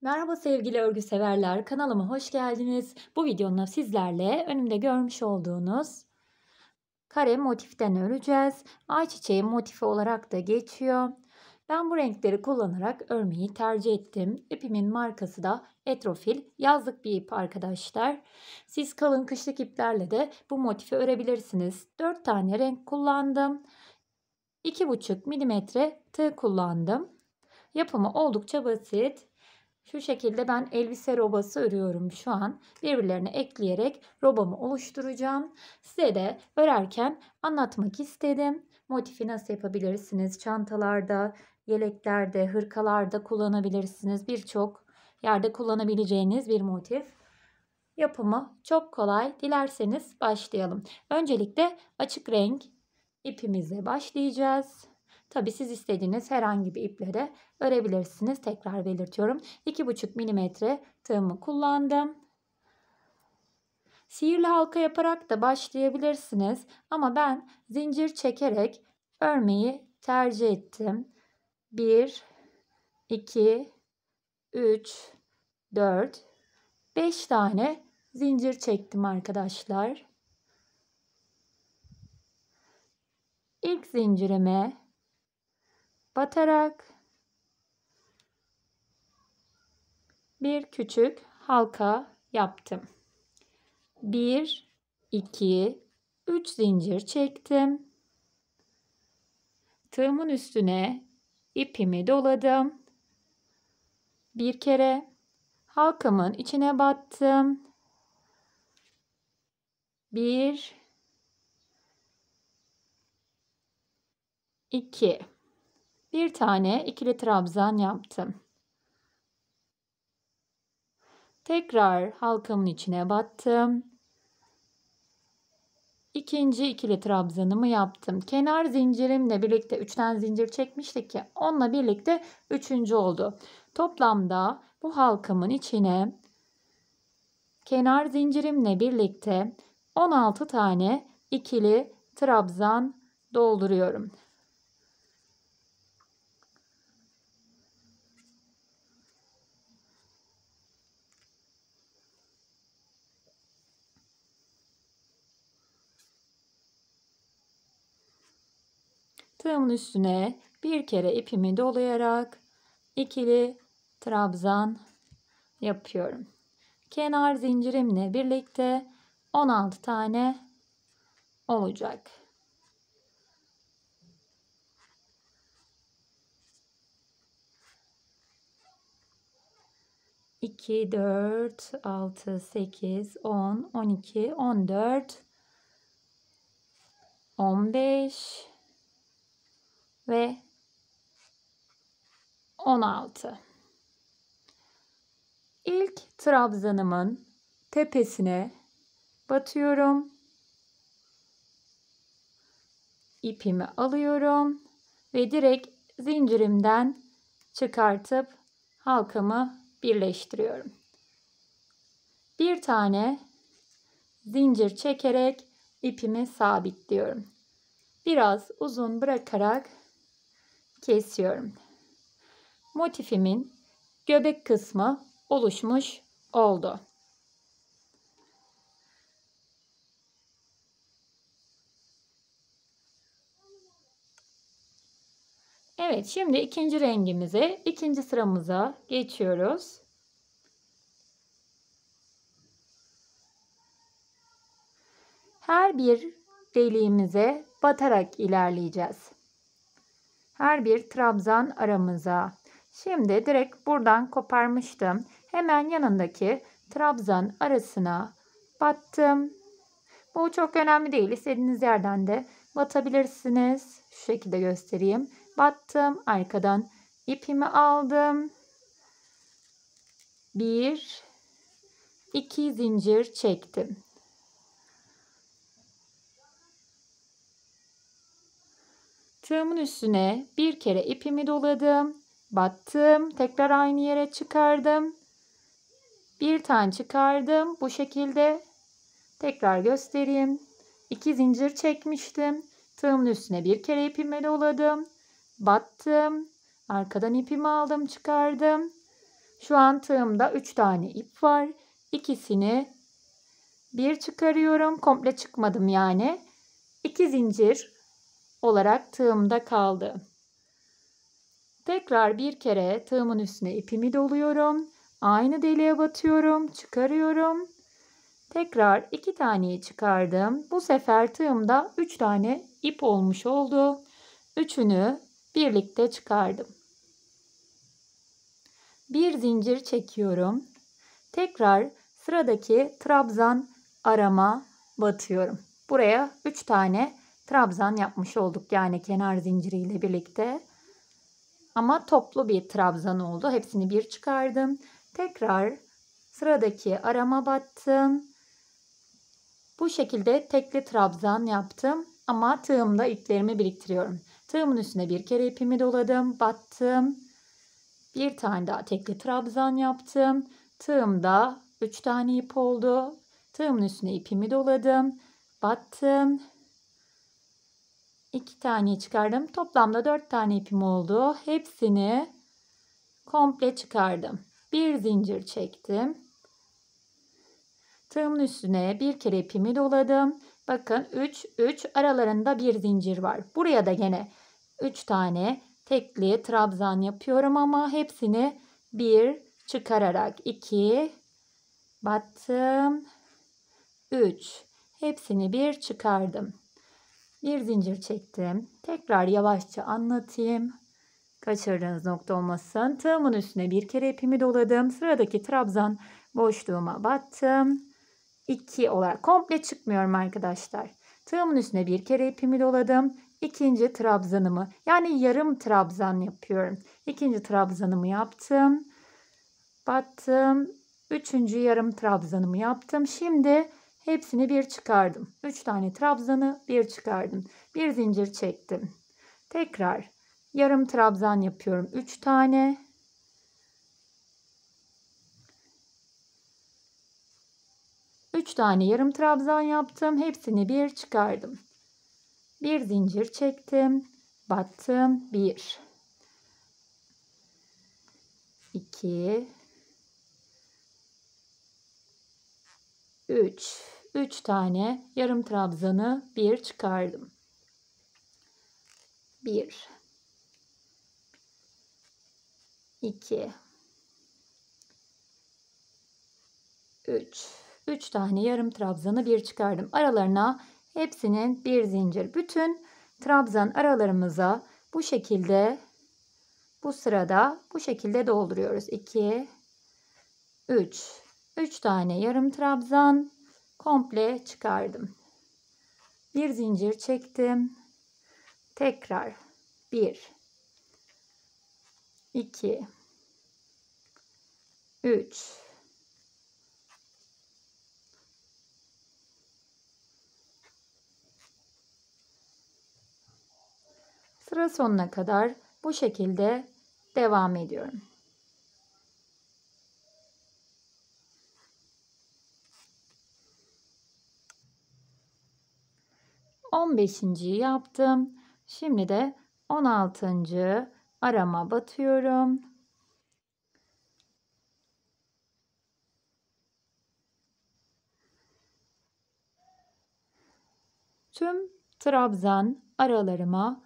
Merhaba sevgili örgü severler, kanalıma hoş geldiniz. Bu videomda sizlerle önümde görmüş olduğunuz kare motiften öreceğiz. Ayçiçeği motifi olarak da geçiyor. Ben bu renkleri kullanarak örmeyi tercih ettim. İpimin markası da Etrofil. Yazlık bir ip arkadaşlar. Siz kalın kışlık iplerle de bu motifi örebilirsiniz. 4 tane renk kullandım. 2,5 mm tığ kullandım. Yapımı oldukça basit. Şu şekilde ben elbise robası örüyorum şu an. Birbirlerine ekleyerek robamı oluşturacağım. Size de örerken anlatmak istedim. Motifi nasıl yapabilirsiniz? Çantalarda, yeleklerde, hırkalarda kullanabilirsiniz. Birçok yerde kullanabileceğiniz bir motif. Yapımı çok kolay. Dilerseniz başlayalım. Öncelikle açık renk ipimizle başlayacağız. Tabi siz istediğiniz herhangi bir iple de örebilirsiniz. Tekrar belirtiyorum. 2,5 mm tığımı kullandım. Sihirli halka yaparak da başlayabilirsiniz ama ben zincir çekerek örmeyi tercih ettim. 1 2 3 4 5 tane zincir çektim arkadaşlar. İlk zincirime batarak bir küçük halka yaptım. 1 2 3 zincir çektim. Tığımın üstüne ipimi doladım. Bir kere halkamın içine battım. 1 2 bir tane ikili trabzan yaptım. Tekrar halkamın içine battım. İkinci ikili trabzanımı yaptım. Kenar zincirimle birlikte 3'ten zincir çekmiştik ki onunla birlikte üçüncü oldu. Toplamda bu halkamın içine kenar zincirimle birlikte 16 tane ikili trabzan dolduruyorum. tığımın üstüne bir kere ipimi dolayarak ikili trabzan yapıyorum. Kenar zincirimle birlikte 16 tane olacak. İki, dört, altı, sekiz, on, on iki, on dört, on beş, ve 16. İlk trabzanımın tepesine batıyorum. İpimi alıyorum ve direkt zincirimden çıkartıp halkamı birleştiriyorum. Bir tane zincir çekerek ipimi sabitliyorum. Biraz uzun bırakarak kesiyorum. Motifimin göbek kısmı oluşmuş oldu. Evet şimdi ikinci rengimize ikinci sıramıza geçiyoruz. Her bir deliğimize batarak ilerleyeceğiz. Her bir trabzan aramıza. Şimdi direkt buradan koparmıştım. Hemen yanındaki trabzan arasına battım. Bu çok önemli değil. İstediğiniz yerden de batabilirsiniz. Şu şekilde göstereyim. Battım. Arkadan ipimi aldım. Bir, iki zincir çektim. Tığımın üstüne bir kere ipimi doladım. Battım. Tekrar aynı yere çıkardım. Bir tane çıkardım. Bu şekilde tekrar göstereyim. İki zincir çekmiştim. Tığımın üstüne bir kere ipimi doladım. Battım. Arkadan ipimi aldım çıkardım. Şu an tığımda 3 tane ip var. İkisini bir çıkarıyorum. Komple çıkmadım yani. İki zincir olarak tığımda kaldı. Tekrar bir kere tığımın üstüne ipimi doluyorum. Aynı deliğe batıyorum, çıkarıyorum. Tekrar iki taneyi çıkardım. Bu sefer tığımda üç tane ip olmuş oldu. Üçünü birlikte çıkardım. Bir zincir çekiyorum. Tekrar sıradaki trabzan arama batıyorum. Buraya üç tane trabzan yapmış olduk. Yani kenar zinciriyle birlikte. Ama toplu bir trabzan oldu. Hepsini bir çıkardım. Tekrar sıradaki arama battım. Bu şekilde tekli trabzan yaptım ama tığımda iplerimi biriktiriyorum. Tığımın üstüne bir kere ipimi doladım, battım. Bir tane daha tekli trabzan yaptım. Tığımda 3 tane ip oldu. Tığımın üstüne ipimi doladım, battım. 2 tane çıkardım. Toplamda 4 tane ipim oldu. Hepsini komple çıkardım. Bir zincir çektim. Tığımın üstüne bir kere ipimi doladım. Bakın 3 3 aralarında bir zincir var. Buraya da gene 3 tane tekli trabzan yapıyorum ama hepsini bir çıkararak 2 battım 3 hepsini bir çıkardım. Bir zincir çektim. Tekrar yavaşça anlatayım. Kaçırdığınız nokta olmasın. Tığımın üstüne bir kere ipimi doladım. Sıradaki trabzan boşluğuma battım. 2 olarak komple çıkmıyorum arkadaşlar. Tığımın üstüne bir kere ipimi doladım. İkinci trabzanımı yani yarım trabzan yapıyorum. İkinci trabzanımı yaptım. Battım. Üçüncü yarım trabzanımı yaptım. Şimdi Hepsini bir çıkardım. 3 tane trabzanı bir çıkardım. Bir zincir çektim. Tekrar yarım trabzan yapıyorum. 3 tane. Üç tane yarım trabzan yaptım. Hepsini bir çıkardım. Bir zincir çektim. Battım. Bir. İki. Üç. 3 tane yarım trabzanı 1 çıkardım. 1 2 3 3 tane yarım trabzanı 1 çıkardım. Aralarına hepsinin bir zincir. Bütün trabzan aralarımıza bu şekilde bu sırada bu şekilde dolduruyoruz. 2 3 3 tane yarım trabzan komple çıkardım. Bir zincir çektim. Tekrar 1 2 3 Sıra sonuna kadar bu şekilde devam ediyorum. 15.yi yaptım. Şimdi de 16. arama batıyorum. Tüm trabzan aralarıma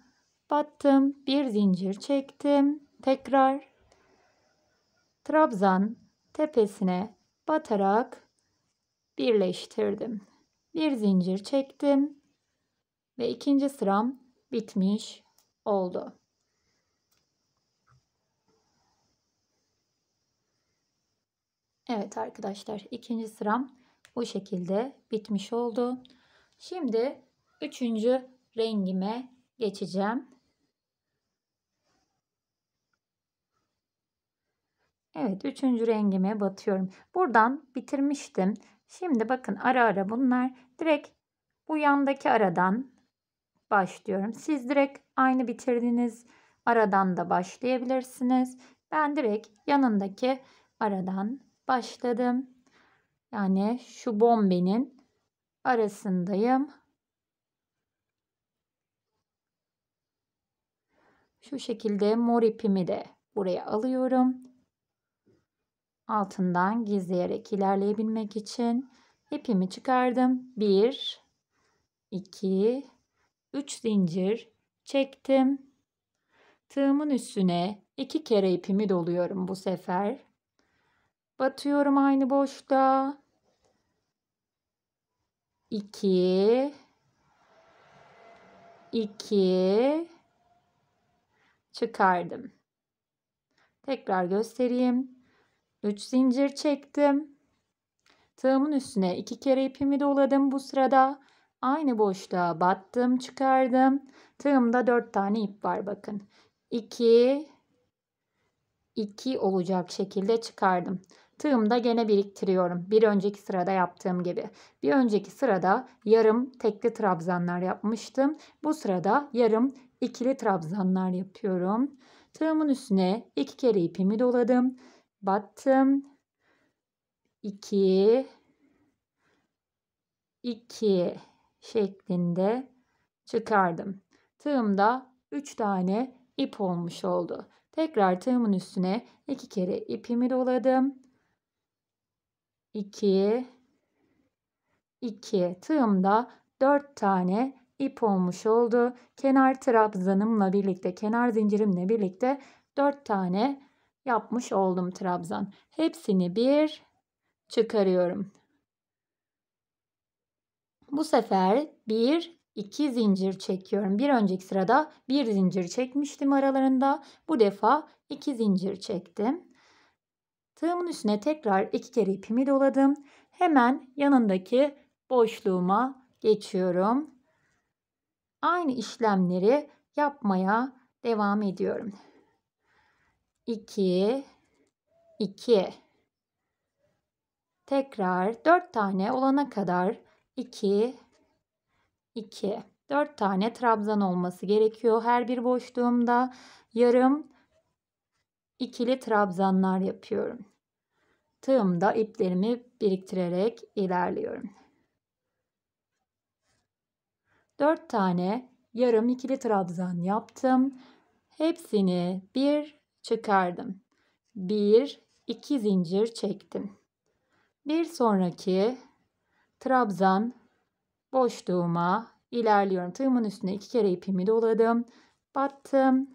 battım. Bir zincir çektim. Tekrar trabzan tepesine batarak birleştirdim. Bir zincir çektim. Ve ikinci sıram bitmiş oldu. Evet arkadaşlar ikinci sıram bu şekilde bitmiş oldu. Şimdi üçüncü rengime geçeceğim. Evet üçüncü rengime batıyorum. Buradan bitirmiştim. Şimdi bakın ara ara bunlar direkt bu yandaki aradan başlıyorum. Siz direkt aynı bitirdiğiniz aradan da başlayabilirsiniz. Ben direkt yanındaki aradan başladım. Yani şu bombenin arasındayım. Şu şekilde mor ipimi de buraya alıyorum. Altından gizleyerek ilerleyebilmek için ipimi çıkardım. 1 2 3 zincir çektim. Tığımın üstüne 2 kere ipimi doluyorum bu sefer. Batıyorum aynı boşluğa, 2 2 çıkardım. Tekrar göstereyim. 3 zincir çektim. Tığımın üstüne 2 kere ipimi doladım bu sırada. Aynı boşluğa battım çıkardım. Tığımda 4 tane ip var bakın. 2 2 olacak şekilde çıkardım. Tığımda gene biriktiriyorum. Bir önceki sırada yaptığım gibi. Bir önceki sırada yarım tekli trabzanlar yapmıştım. Bu sırada yarım ikili trabzanlar yapıyorum. Tığımın üstüne iki kere ipimi doladım. Battım. 2 2 şeklinde çıkardım. Tığımda 3 tane ip olmuş oldu. Tekrar tığımın üstüne 2 kere ipimi doladım. 2 2 tığımda 4 tane ip olmuş oldu. Kenar trabzanımla birlikte, kenar zincirimle birlikte 4 tane yapmış oldum trabzan. Hepsini bir çıkarıyorum. Bu sefer 1, 2 zincir çekiyorum. Bir önceki sırada 1 zincir çekmiştim aralarında. Bu defa 2 zincir çektim. Tığımın üstüne tekrar 2 kere ipimi doladım. Hemen yanındaki boşluğuma geçiyorum. Aynı işlemleri yapmaya devam ediyorum. 2 2 Tekrar 4 tane olana kadar 2, 2. 4 tane trabzan olması gerekiyor. Her bir boşluğumda yarım ikili trabzanlar yapıyorum. Tığımda iplerimi biriktirerek ilerliyorum. 4 tane yarım ikili trabzan yaptım. Hepsini bir çıkardım. Bir, iki zincir çektim. Bir sonraki trabzan boşluğuma ilerliyorum. Tığımın üstüne iki kere ipimi doladım. Battım.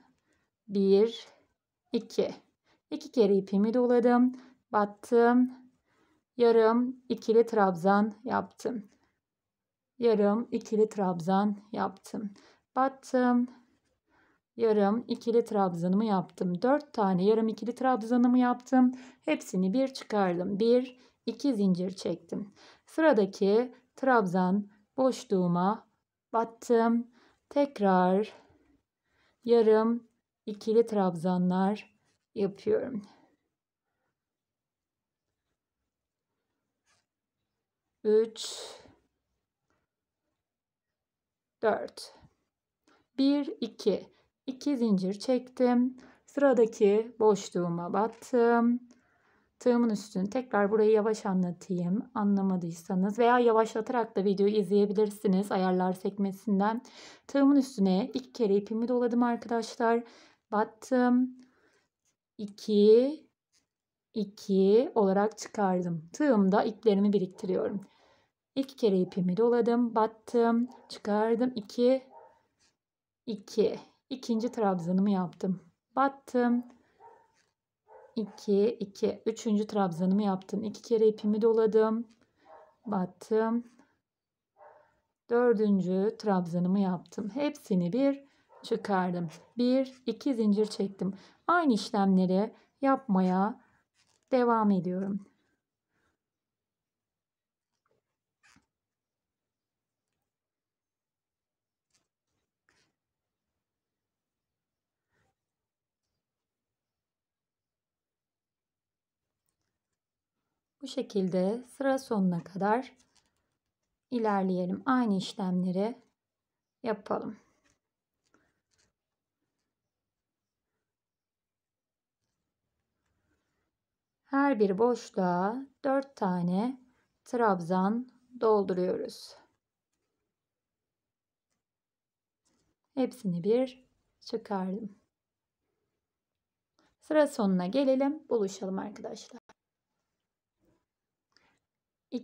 Bir, iki. İki kere ipimi doladım. Battım. Yarım ikili trabzan yaptım. Yarım ikili trabzan yaptım. Battım. Yarım ikili trabzanımı yaptım. Dört tane yarım ikili trabzanımı yaptım. Hepsini bir çıkardım. Bir, iki zincir çektim. Sıradaki trabzan boşluğuma battım. Tekrar yarım ikili trabzanlar yapıyorum. Üç, dört, bir, iki, iki zincir çektim. Sıradaki boşluğuma battım tığımın üstünü tekrar burayı yavaş anlatayım anlamadıysanız veya yavaşlatarak da videoyu izleyebilirsiniz ayarlar sekmesinden. Tığımın üstüne ilk kere ipimi doladım arkadaşlar. Battım. 2 2 olarak çıkardım. Tığımda iplerimi biriktiriyorum. İki kere ipimi doladım, battım, çıkardım. 2 2 ikinci trabzanımı yaptım. Battım, 2, 2. Üçüncü trabzanımı yaptım. İki kere ipimi doladım. Battım. Dördüncü trabzanımı yaptım. Hepsini bir çıkardım. Bir, iki zincir çektim. Aynı işlemleri yapmaya devam ediyorum. Bu şekilde sıra sonuna kadar ilerleyelim. Aynı işlemleri yapalım. Her bir boşluğa 4 tane trabzan dolduruyoruz. Hepsini bir çıkardım. Sıra sonuna gelelim. Buluşalım arkadaşlar.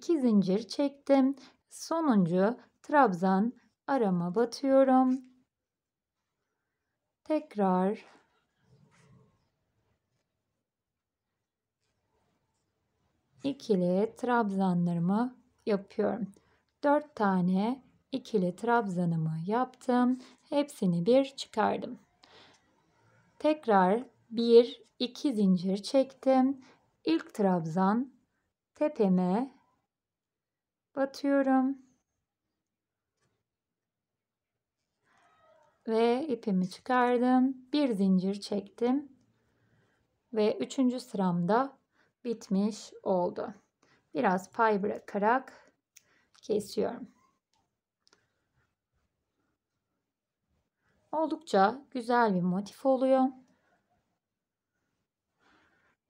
2 zincir çektim. Sonuncu trabzan arama batıyorum. Tekrar ikili trabzanlarımı yapıyorum. 4 tane ikili trabzanımı yaptım. Hepsini bir çıkardım. Tekrar 1 2 zincir çektim. İlk trabzan tepeme batıyorum. Ve ipimi çıkardım. Bir zincir çektim. Ve üçüncü sıramda bitmiş oldu. Biraz pay bırakarak kesiyorum. Oldukça güzel bir motif oluyor.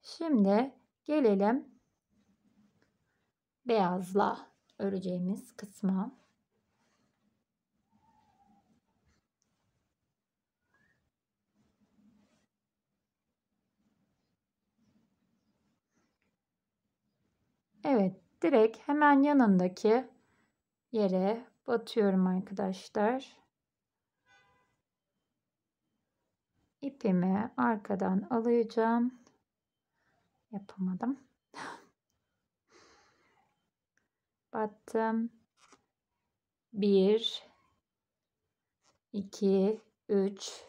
Şimdi gelelim beyazla öreceğimiz kısma Evet direkt hemen yanındaki yere batıyorum arkadaşlar. İpimi arkadan alacağım. Yapamadım. battım. 1 2 3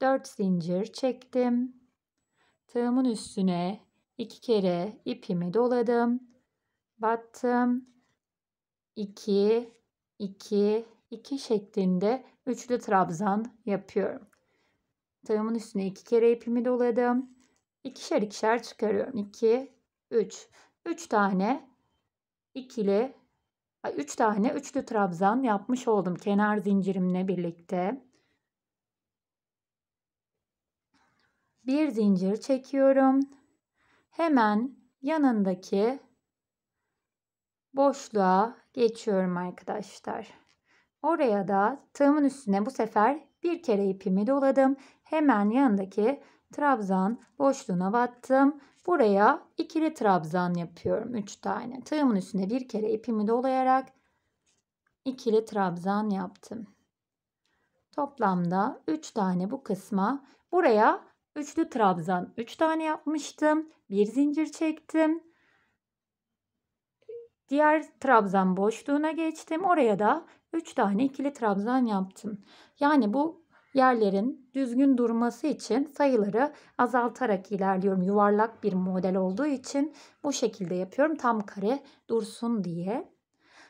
4 zincir çektim. Tığımın üstüne iki kere ipimi doladım. Battım. 2 2 2 şeklinde üçlü trabzan yapıyorum. Tığımın üstüne iki kere ipimi doladım. İkişer ikişer çıkarıyorum. 2 3 3 tane ikili 3 tane üçlü trabzan yapmış oldum kenar zincirimle birlikte. Bir zincir çekiyorum. Hemen yanındaki boşluğa geçiyorum arkadaşlar. Oraya da tığımın üstüne bu sefer bir kere ipimi doladım. Hemen yanındaki trabzan boşluğuna battım. Buraya ikili trabzan yapıyorum. 3 tane. Tığımın üstüne bir kere ipimi dolayarak ikili trabzan yaptım. Toplamda 3 tane bu kısma. Buraya üçlü trabzan 3 üç tane yapmıştım. Bir zincir çektim. Diğer trabzan boşluğuna geçtim. Oraya da 3 tane ikili trabzan yaptım. Yani bu yerlerin düzgün durması için sayıları azaltarak ilerliyorum. Yuvarlak bir model olduğu için bu şekilde yapıyorum. Tam kare dursun diye.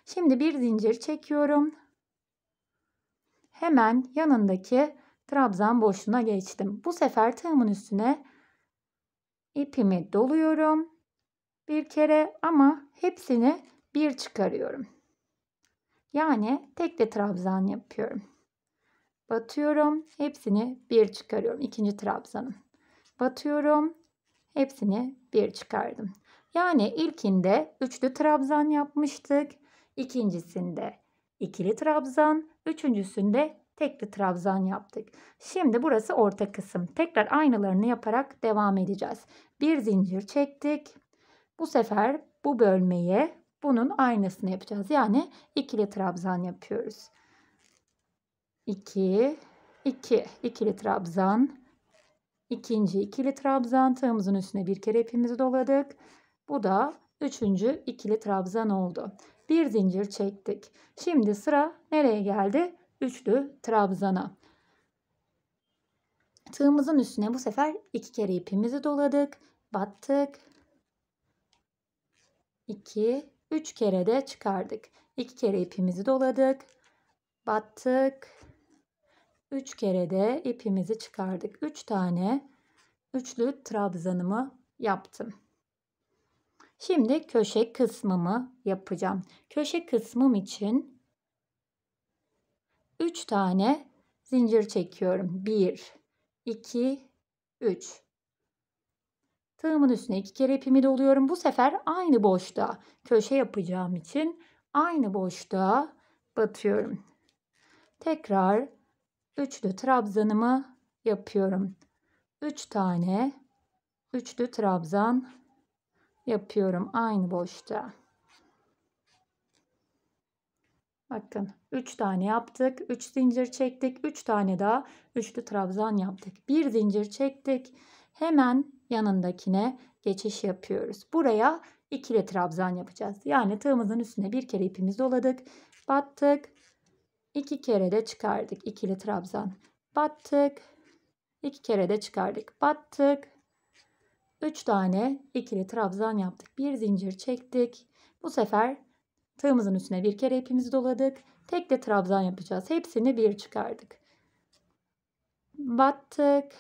Şimdi bir zincir çekiyorum. Hemen yanındaki trabzan boşluğuna geçtim. Bu sefer tığımın üstüne ipimi doluyorum. Bir kere ama hepsini bir çıkarıyorum. Yani tek de trabzan yapıyorum. Batıyorum. Hepsini bir çıkarıyorum. ikinci trabzanım. Batıyorum. Hepsini bir çıkardım. Yani ilkinde üçlü trabzan yapmıştık. ikincisinde ikili trabzan. Üçüncüsünde tekli trabzan yaptık. Şimdi burası orta kısım. Tekrar aynılarını yaparak devam edeceğiz. Bir zincir çektik. Bu sefer bu bölmeye bunun aynısını yapacağız. Yani ikili trabzan yapıyoruz. 2, 2, ikili trabzan. İkinci ikili trabzan tığımızın üstüne bir kere ipimizi doladık. Bu da üçüncü ikili trabzan oldu. Bir zincir çektik. Şimdi sıra nereye geldi? Üçlü trabzana. Tığımızın üstüne bu sefer iki kere ipimizi doladık. Battık. 2, 3 kere de çıkardık. 2 kere ipimizi doladık. Battık. 3 kere de ipimizi çıkardık. 3 üç tane üçlü trabzanımı yaptım. Şimdi köşe kısmımı yapacağım. Köşe kısmım için 3 tane zincir çekiyorum. 1 2 3 Tığımın üstüne iki kere ipimi doluyorum. Bu sefer aynı boşluğa köşe yapacağım için aynı boşluğa batıyorum. Tekrar üçlü trabzanımı yapıyorum. 3 tane üçlü trabzan yapıyorum aynı boşta. Bakın 3 tane yaptık. 3 zincir çektik. 3 tane daha üçlü trabzan yaptık. Bir zincir çektik. Hemen yanındakine geçiş yapıyoruz. Buraya ikili trabzan yapacağız. Yani tığımızın üstüne bir kere ipimizi doladık. Battık. İki kere de çıkardık ikili trabzan. Battık. İki kere de çıkardık. Battık. Üç tane ikili trabzan yaptık. Bir zincir çektik. Bu sefer tığımızın üstüne bir kere ipimizi doladık. Tek de trabzan yapacağız. Hepsini bir çıkardık. Battık.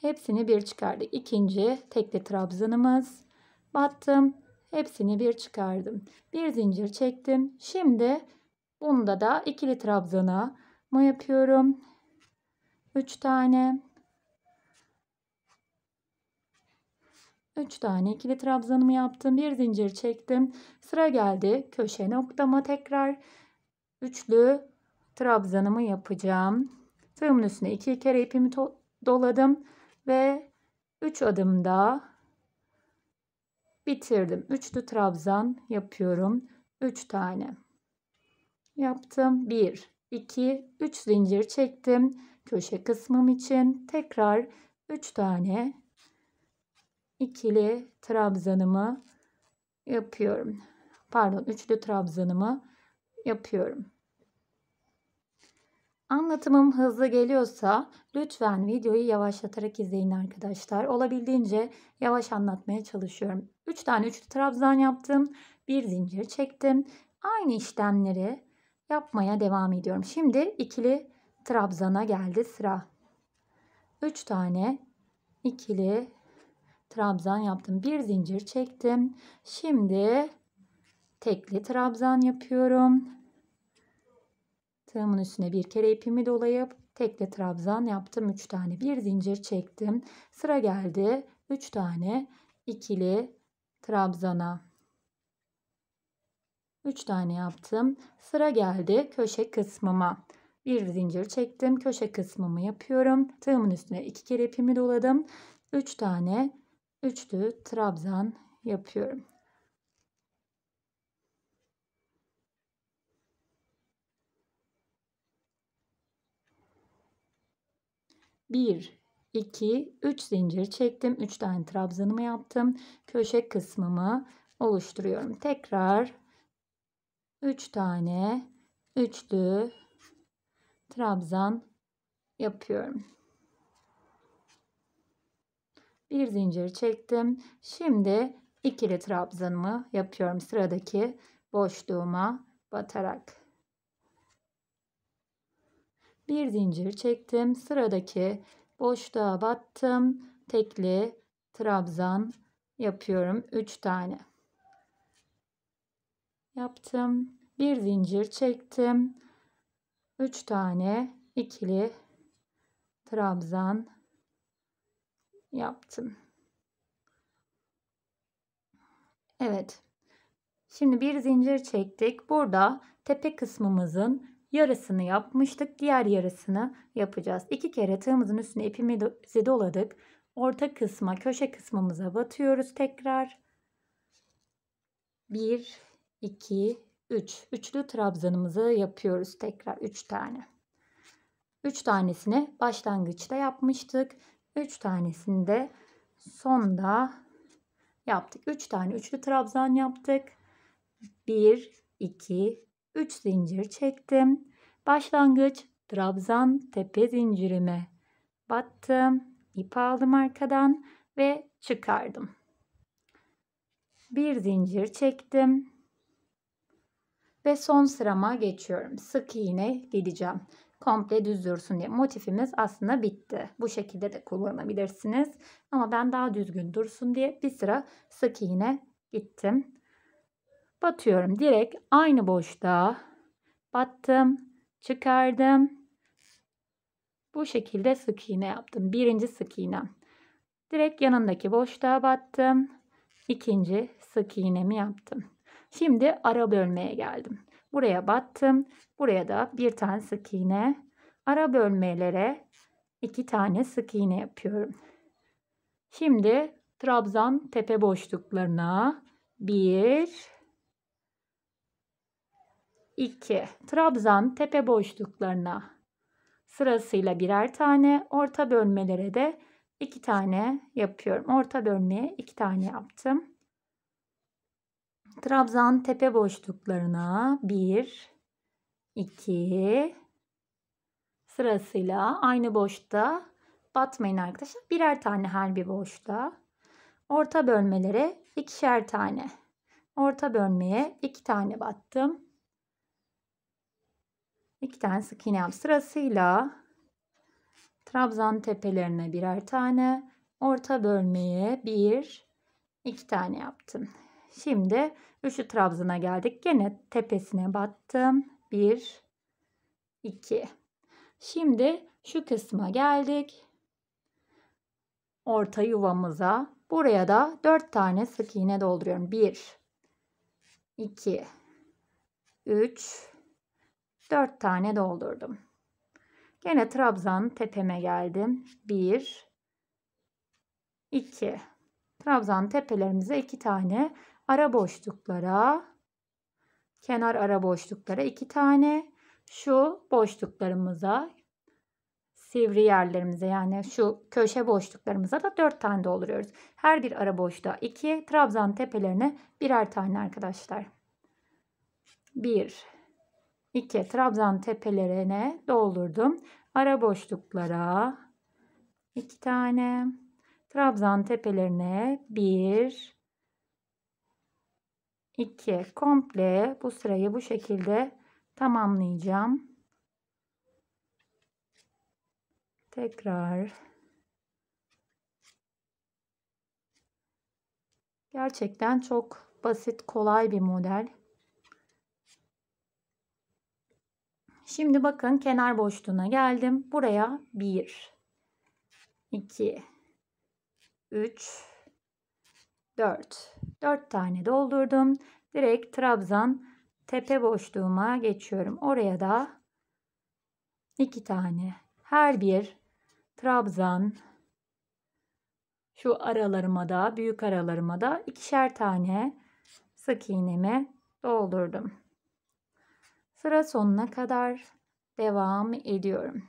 Hepsini bir çıkardık. İkinci tekli trabzanımız. Battım. Hepsini bir çıkardım. Bir zincir çektim. Şimdi Bunda da ikili trabzana mı yapıyorum? 3 tane. 3 tane ikili trabzanımı yaptım. Bir zincir çektim. Sıra geldi köşe noktama tekrar üçlü trabzanımı yapacağım. Tığımın üstüne iki kere ipimi doladım ve 3 adımda bitirdim. Üçlü trabzan yapıyorum. 3 tane yaptım. 1, 2, 3 zincir çektim. Köşe kısmım için tekrar 3 tane ikili trabzanımı yapıyorum. Pardon, üçlü trabzanımı yapıyorum. Anlatımım hızlı geliyorsa lütfen videoyu yavaşlatarak izleyin arkadaşlar. Olabildiğince yavaş anlatmaya çalışıyorum. 3 tane üçlü trabzan yaptım. Bir zincir çektim. Aynı işlemleri yapmaya devam ediyorum. Şimdi ikili trabzana geldi sıra. 3 tane ikili trabzan yaptım. Bir zincir çektim. Şimdi tekli trabzan yapıyorum. Tığımın üstüne bir kere ipimi dolayıp tekli trabzan yaptım. 3 tane bir zincir çektim. Sıra geldi 3 tane ikili trabzana. 3 tane yaptım. Sıra geldi köşe kısmıma. Bir zincir çektim. Köşe kısmımı yapıyorum. Tığımın üstüne 2 kere ipimi doladım. 3 tane üçlü trabzan yapıyorum. Bir, 2, 3 zincir çektim. 3 tane trabzanımı yaptım. Köşe kısmımı oluşturuyorum. Tekrar 3 tane üçlü trabzan yapıyorum. Bir zincir çektim. Şimdi ikili trabzanımı yapıyorum sıradaki boşluğuma batarak. Bir zincir çektim. Sıradaki boşluğa battım. Tekli trabzan yapıyorum. 3 tane yaptım. Bir zincir çektim. 3 tane ikili trabzan yaptım. Evet. Şimdi bir zincir çektik. Burada tepe kısmımızın yarısını yapmıştık. Diğer yarısını yapacağız. İki kere tığımızın üstüne ipimizi doladık. Orta kısma, köşe kısmımıza batıyoruz tekrar. Bir 2, 3. Üçlü trabzanımızı yapıyoruz tekrar 3 tane. 3 tanesini başlangıçta yapmıştık. 3 tanesini de sonda yaptık. 3 üç tane üçlü trabzan yaptık. 1, 2, 3 zincir çektim. Başlangıç trabzan tepe zincirime battım. İp aldım arkadan ve çıkardım. Bir zincir çektim. Ve son sırama geçiyorum. Sık iğne gideceğim. Komple düz dursun diye. Motifimiz aslında bitti. Bu şekilde de kullanabilirsiniz. Ama ben daha düzgün dursun diye bir sıra sık iğne gittim. Batıyorum. Direkt aynı boşluğa battım. Çıkardım. Bu şekilde sık iğne yaptım. Birinci sık iğnem. Direkt yanındaki boşluğa battım. İkinci sık iğnemi yaptım. Şimdi ara bölmeye geldim. Buraya battım. Buraya da bir tane sık iğne. Ara bölmelere iki tane sık iğne yapıyorum. Şimdi trabzan tepe boşluklarına bir, iki. Trabzan tepe boşluklarına sırasıyla birer tane orta bölmelere de iki tane yapıyorum. Orta bölmeye iki tane yaptım trabzan tepe boşluklarına 1 2 sırasıyla aynı boşta batmayın arkadaşlar. Birer tane her bir boşta. Orta bölmelere ikişer tane. Orta bölmeye iki tane battım. İki tane sık iğne yap. Sırasıyla trabzan tepelerine birer tane. Orta bölmeye bir, iki tane yaptım. Şimdi üçlü trabzana geldik. Gene tepesine battım. 1 2 Şimdi şu kısma geldik. Orta yuvamıza. Buraya da 4 tane sık iğne dolduruyorum. 1 2 3 4 tane doldurdum. Gene trabzan tepeme geldim. 1 2 Trabzan tepelerimize 2 tane ara boşluklara kenar ara boşluklara iki tane şu boşluklarımıza sivri yerlerimize yani şu köşe boşluklarımıza da dört tane dolduruyoruz. Her bir ara boşluğa iki, trabzan tepelerine birer tane arkadaşlar. Bir, iki trabzan tepelerine doldurdum. Ara boşluklara iki tane trabzan tepelerine bir. 2 komple bu sırayı bu şekilde tamamlayacağım. Tekrar Gerçekten çok basit, kolay bir model. Şimdi bakın kenar boşluğuna geldim. Buraya 1 2 3 4 4 tane doldurdum. Direkt trabzan tepe boşluğuma geçiyorum. Oraya da 2 tane her bir trabzan şu aralarıma da büyük aralarıma da ikişer tane sık iğnemi doldurdum. Sıra sonuna kadar devam ediyorum.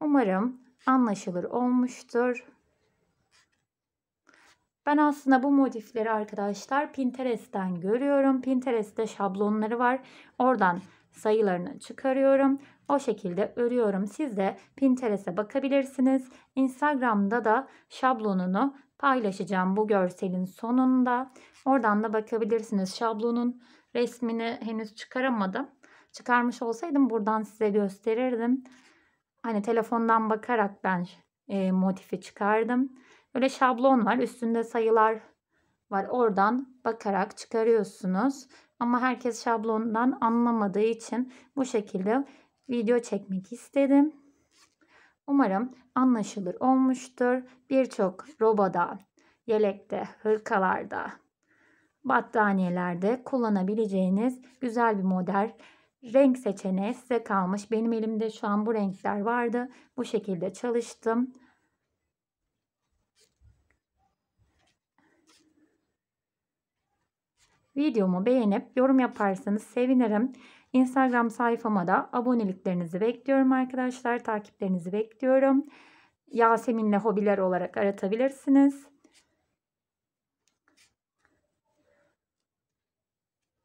Umarım anlaşılır olmuştur. Ben aslında bu motifleri arkadaşlar Pinterest'ten görüyorum. Pinterest'te şablonları var. Oradan sayılarını çıkarıyorum. O şekilde örüyorum. Siz de Pinterest'e bakabilirsiniz. Instagram'da da şablonunu paylaşacağım bu görselin sonunda. Oradan da bakabilirsiniz. Şablonun resmini henüz çıkaramadım. Çıkarmış olsaydım buradan size gösterirdim. Hani telefondan bakarak ben e, motifi çıkardım. Böyle şablon var. Üstünde sayılar var. Oradan bakarak çıkarıyorsunuz. Ama herkes şablondan anlamadığı için bu şekilde video çekmek istedim. Umarım anlaşılır olmuştur. Birçok robada, yelekte, hırkalarda, battaniyelerde kullanabileceğiniz güzel bir model. Renk seçeneği size kalmış. Benim elimde şu an bu renkler vardı. Bu şekilde çalıştım. Videomu beğenip yorum yaparsanız sevinirim. Instagram sayfama da aboneliklerinizi bekliyorum arkadaşlar. Takiplerinizi bekliyorum. Yasemin'le hobiler olarak aratabilirsiniz.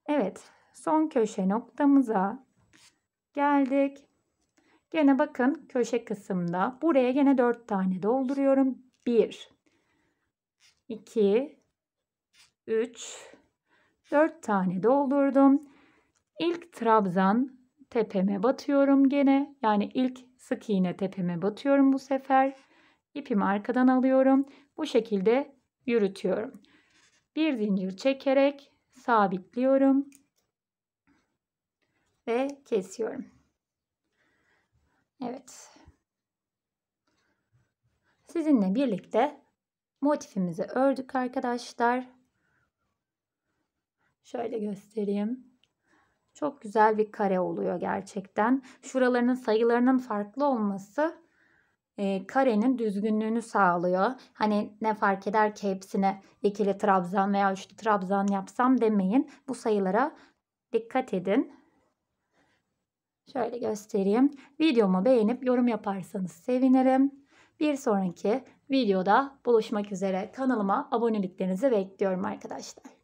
Evet son köşe noktamıza geldik. Gene bakın köşe kısımda buraya gene 4 tane dolduruyorum. 1 2 3 4 tane doldurdum. İlk trabzan tepeme batıyorum gene. Yani ilk sık iğne tepeme batıyorum bu sefer. İpimi arkadan alıyorum. Bu şekilde yürütüyorum. Bir zincir çekerek sabitliyorum ve kesiyorum. Evet. Sizinle birlikte motifimizi ördük arkadaşlar. Şöyle göstereyim. Çok güzel bir kare oluyor gerçekten. Şuralarının sayılarının farklı olması e, karenin düzgünlüğünü sağlıyor. Hani ne fark eder ki hepsine ikili trabzan veya üçlü trabzan yapsam demeyin. Bu sayılara dikkat edin. Şöyle göstereyim. Videomu beğenip yorum yaparsanız sevinirim. Bir sonraki videoda buluşmak üzere. Kanalıma aboneliklerinizi bekliyorum arkadaşlar.